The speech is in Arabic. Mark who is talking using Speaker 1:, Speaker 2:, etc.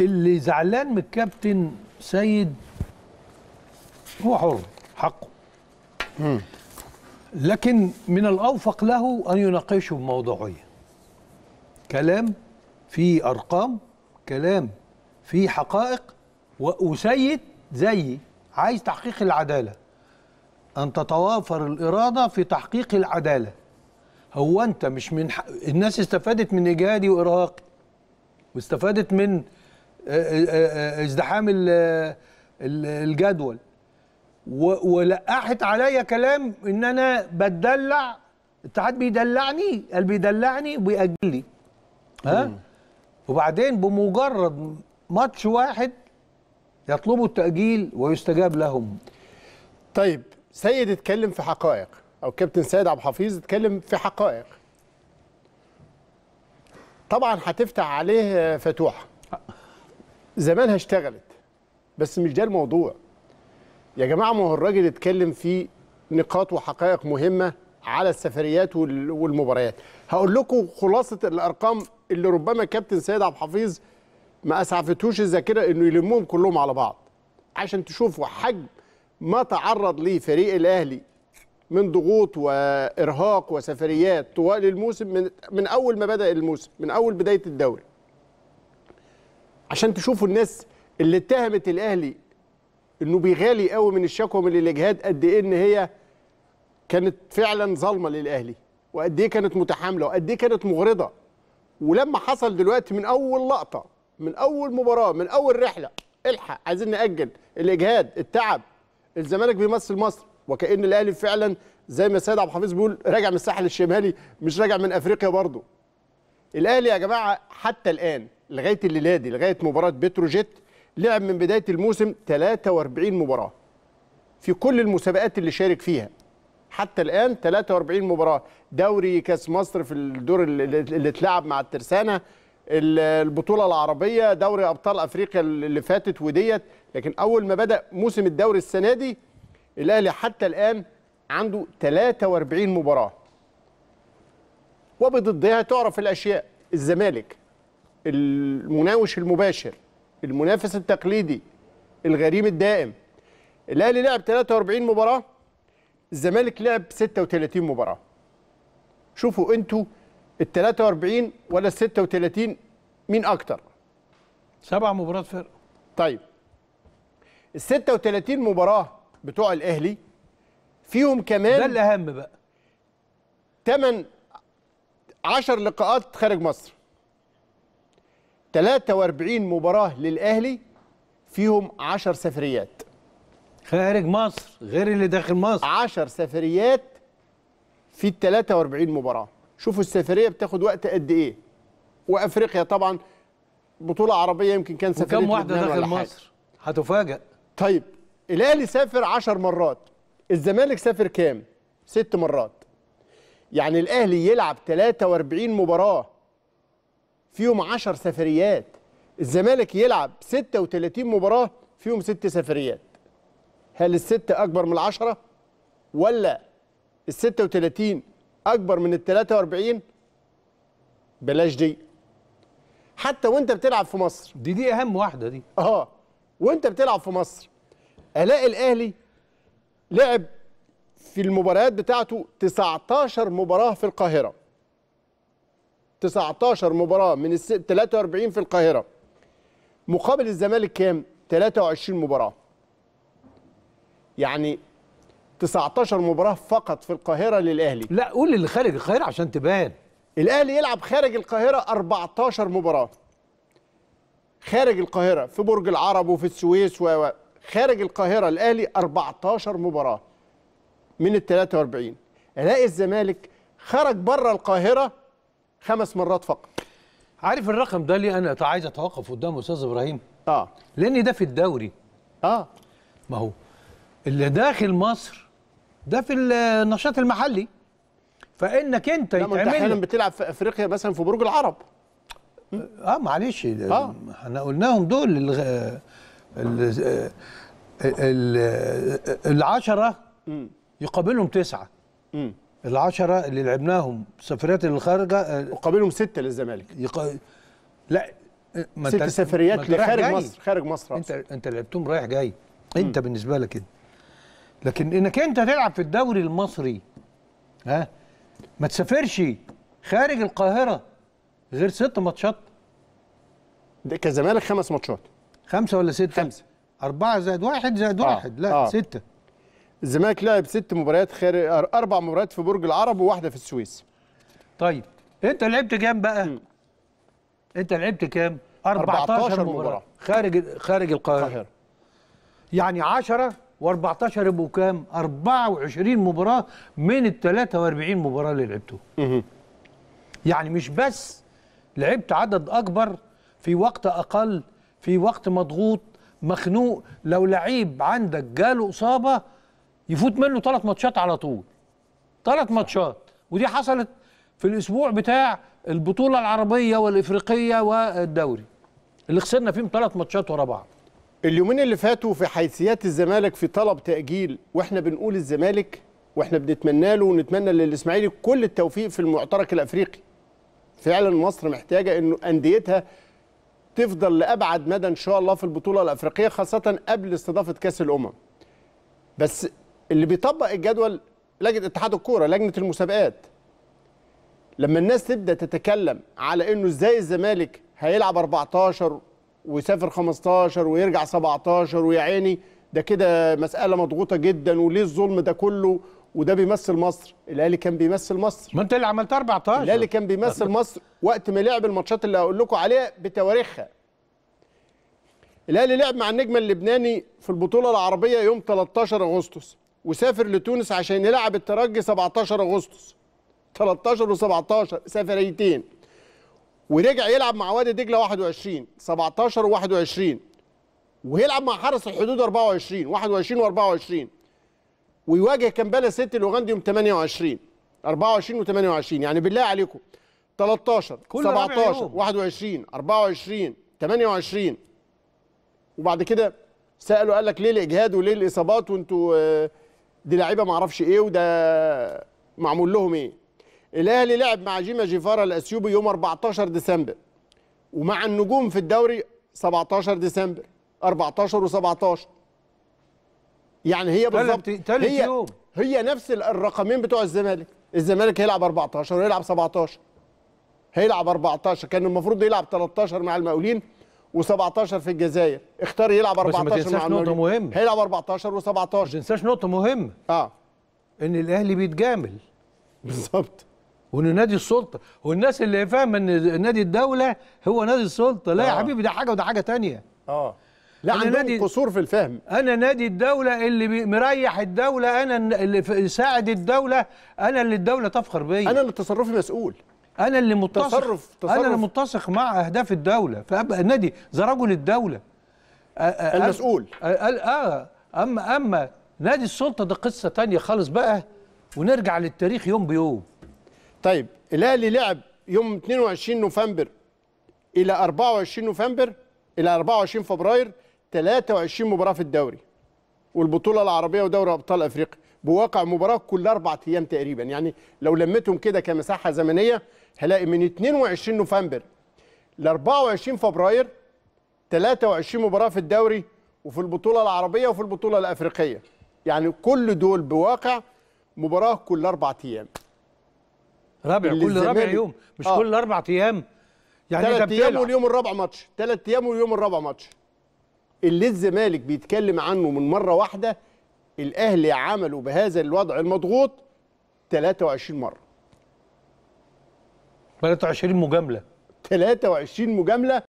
Speaker 1: اللي زعلان من الكابتن سيد هو حر حقه لكن من الأوفق له أن يناقشه بموضوعية كلام فيه أرقام كلام فيه حقائق وسيد زيي عايز تحقيق العدالة أن تتوافر الإرادة في تحقيق العدالة هو أنت مش من الناس استفادت من إجهادي وإرهاقي واستفادت من آه، آه، آه، ازدحام الجدول ولقحت عليا كلام ان انا بتدلع الاتحاد بيدلعني قال بيدلعني وبيأجل لي ها وبعدين بمجرد ماتش واحد يطلبوا التأجيل
Speaker 2: ويستجاب لهم طيب سيد اتكلم في حقائق او كابتن سيد عبد الحفيظ اتكلم في حقائق طبعا هتفتح عليه فتوحه زمانها اشتغلت بس مش ده الموضوع يا جماعه ما هو الراجل اتكلم في نقاط وحقائق مهمه على السفريات والمباريات هقول لكم خلاصه الارقام اللي ربما كابتن سيد عبد الحفيظ ما اسعفتهوش الذاكره انه يلمهم كلهم على بعض عشان تشوفوا حجم ما تعرض ليه فريق الاهلي من ضغوط وارهاق وسفريات طوال الموسم من من اول ما بدا الموسم من اول بدايه الدوري عشان تشوفوا الناس اللي اتهمت الاهلي انه بيغالي قوي من الشكوى من الاجهاد قد ايه ان هي كانت فعلا ظالمه للاهلي وقد ايه كانت متحامله وقد ايه كانت مغرضه ولما حصل دلوقتي من اول لقطه من اول مباراه من اول رحله الحق عايزين ناجل الاجهاد التعب الزمالك بيمثل مصر وكان الاهلي فعلا زي ما السيد عبد الحفيظ بيقول راجع من الساحل الشمالي مش راجع من افريقيا برضه الاهلي يا جماعه حتى الان لغايه الليله دي لغايه مباراه بتروجيت لعب من بدايه الموسم 43 مباراه في كل المسابقات اللي شارك فيها حتى الان 43 مباراه دوري كاس مصر في الدور اللي اتلعب مع الترسانه البطوله العربيه دوري ابطال افريقيا اللي فاتت وديت لكن اول ما بدا موسم الدوري السنه دي الاهلي حتى الان عنده 43 مباراه وبضدها تعرف الاشياء الزمالك المناوش المباشر المنافس التقليدي الغريم الدائم الاهلي لعب 43 مباراه الزمالك لعب 36 مباراه شوفوا انتوا ال 43 ولا ال 36 مين اكتر سبع مباريات فرق طيب ال 36 مباراه بتوع الاهلي فيهم كمان ده الاهم بقى 8 10 لقاءات خارج مصر 43 مباراة للأهلي فيهم 10 سفريات خارج مصر غير اللي داخل مصر 10 سفريات في ال 43 مباراة شوفوا السفرية بتاخد وقت قد إيه وأفريقيا طبعا بطولة عربية يمكن كان سفرية كم واحدة داخل مصر هتفاجأ طيب الأهلي سافر 10 مرات الزمالك سافر كام؟ ست مرات يعني الأهلي يلعب 43 مباراة فيهم 10 سفريات الزمالك يلعب 36 مباراه فيهم 6 سفريات هل الست أكبر من العشرة ولا ال 36 أكبر من ال 43 بلاش دي حتى وانت بتلعب في مصر دي دي أهم واحدة دي اه وانت بتلعب في مصر ألاقي الأهلي لعب في المباريات بتاعته 19 مباراة في القاهرة 19 مباراه من الس... 43 في القاهره مقابل الزمالك كام 23 مباراه يعني 19 مباراه فقط في القاهره للاهلي لا قول اللي خارج القاهره عشان تبان الاهلي يلعب خارج القاهره 14 مباراه خارج القاهره في برج العرب وفي السويس و خارج القاهره الاهلي 14 مباراه من ال 43 الاقي الزمالك خرج بره القاهره خمس مرات فقط عارف الرقم ده ليه
Speaker 1: انا عايز اتوقف قدامه استاذ ابراهيم اه لان ده في الدوري اه ما هو اللي داخل مصر ده في النشاط المحلي
Speaker 2: فانك انت يتعمل انت احيانا بتلعب في افريقيا مثلا في برج العرب
Speaker 1: اه, آه، معلش اه احنا قلناهم دول ال ال... العشرة يقابلهم تسعة العشرة اللي لعبناهم سفريات خارجة آه، وقابلهم ستة للزمالك يق... لا ما ست سفريات لخارج مصر خارج مصر انت أصلاً. انت لعبتهم رايح جاي انت م. بالنسبة لك انت لكن انك انت تلعب في الدوري المصري ها ما تسافرش خارج القاهرة غير ست ماتشات
Speaker 2: ده كزمالك خمس ماتشات خمسة ولا ستة؟ خمسة أربعة زائد واحد زائد آه. واحد لا آه. ستة الزمالك لعب ست مباريات خارج اربع مباريات في برج العرب وواحده في السويس طيب انت لعبت كام بقى م. انت لعبت
Speaker 1: كام 14 مباراه, مباراة. خارج خارج القاهره القاهره يعني 10 و14 يبقوا كام 24 مباراه من ال 43 مباراه اللي لعبتهم يعني مش بس لعبت عدد اكبر في وقت اقل في وقت مضغوط مخنوق لو لعيب عندك جاله اصابه يفوت منه ثلاث ماتشات على طول ثلاث ماتشات ودي حصلت في الاسبوع بتاع البطوله العربيه والافريقيه والدوري
Speaker 2: اللي خسرنا فيهم ثلاث ماتشات ورا بعض اليومين اللي فاتوا في حيثيات الزمالك في طلب تاجيل واحنا بنقول الزمالك واحنا بنتمنى له ونتمنى للاسماعيلي كل التوفيق في المعترك الافريقي فعلا مصر محتاجه انه انديتها تفضل لابعد مدى ان شاء الله في البطوله الافريقيه خاصه قبل استضافه كاس الامم بس اللي بيطبق الجدول لجنه اتحاد الكوره لجنه المسابقات لما الناس تبدا تتكلم على انه ازاي الزمالك هيلعب 14 ويسافر 15 ويرجع 17 ويا عيني ده كده مساله مضغوطه جدا وليه الظلم ده كله وده بيمثل مصر الاهلي كان بيمثل مصر ما انت اللي عملت 14 الاهلي كان بيمثل مصر وقت ما لعب الماتشات اللي هقول لكم عليها بتواريخها الاهلي لعب مع النجم اللبناني في البطوله العربيه يوم 13 اغسطس وسافر لتونس عشان يلعب الترجي 17 اغسطس 13 و17 سفريتين ورجع يلعب مع وادي دجله 21 17 و21 ويلعب مع حرس الحدود 24 21 و24 ويواجه كمبالا سيتي الاوغندي يوم 28 24 و28 يعني بالله عليكم 13 كل 17 21 24 28 وبعد كده سالوا قال لك ليه الاجهاد وليه الاصابات وانتوا آه دي لعيبه ما اعرفش ايه وده معمول لهم ايه الاهلي لعب مع جيما جيفارا الاثيوبي يوم 14 ديسمبر ومع النجوم في الدوري 17 ديسمبر 14 و17 يعني هي بالظبط هي يوم. هي نفس الرقمين بتوع الزمالك الزمالك هيلعب 14 ويلعب 17 هيلعب 14 كان المفروض يلعب 13 مع المقاولين و17 في الجزائر اختار يلعب 14 بس ما تنساش مع نقطه مهمه هيلعب 14
Speaker 1: و17 ما تنساش نقطه مهمه اه ان الاهلي بيتجامل بالظبط وان نادي السلطه والناس اللي فاهمه ان نادي الدوله هو نادي السلطه لا آه. يا حبيبي ده حاجه وده حاجه ثانيه اه لا عندهم نادي قصور في الفهم انا نادي الدوله اللي مريح الدوله انا اللي ساعد الدوله انا اللي الدوله تفخر بيا انا اللي تصرفي مسؤول انا اللي متسق تصرف, تصرف انا اللي متسق مع اهداف الدوله فابقى النادي ذا رجل الدوله المسؤول اه اما اما نادي السلطه ده قصه تانية خالص بقى ونرجع للتاريخ يوم بيوم
Speaker 2: طيب الاهلي لعب يوم 22 نوفمبر الى 24 نوفمبر الى 24 فبراير 23 مباراه في الدوري والبطوله العربيه ودوري ابطال افريقيا بواقع مباراه كل اربع ايام تقريبا يعني لو لمتهم كده كمساحه زمنيه هلاقي من 22 نوفمبر ل 24 فبراير 23 مباراه في الدوري وفي البطوله العربيه وفي البطوله الافريقيه يعني كل دول بواقع مباراه كل اربع ايام رابع كل رابع يوم مش آه. كل اربع ايام يعني ثلاث ايام واليوم الرابع ماتش ثلاث ايام واليوم الرابع ماتش اللي الزمالك بيتكلم عنه من مره واحده الاهلي عملوا بهذا الوضع المضغوط 23 مره
Speaker 1: 23 مجامله
Speaker 2: 23 مجامله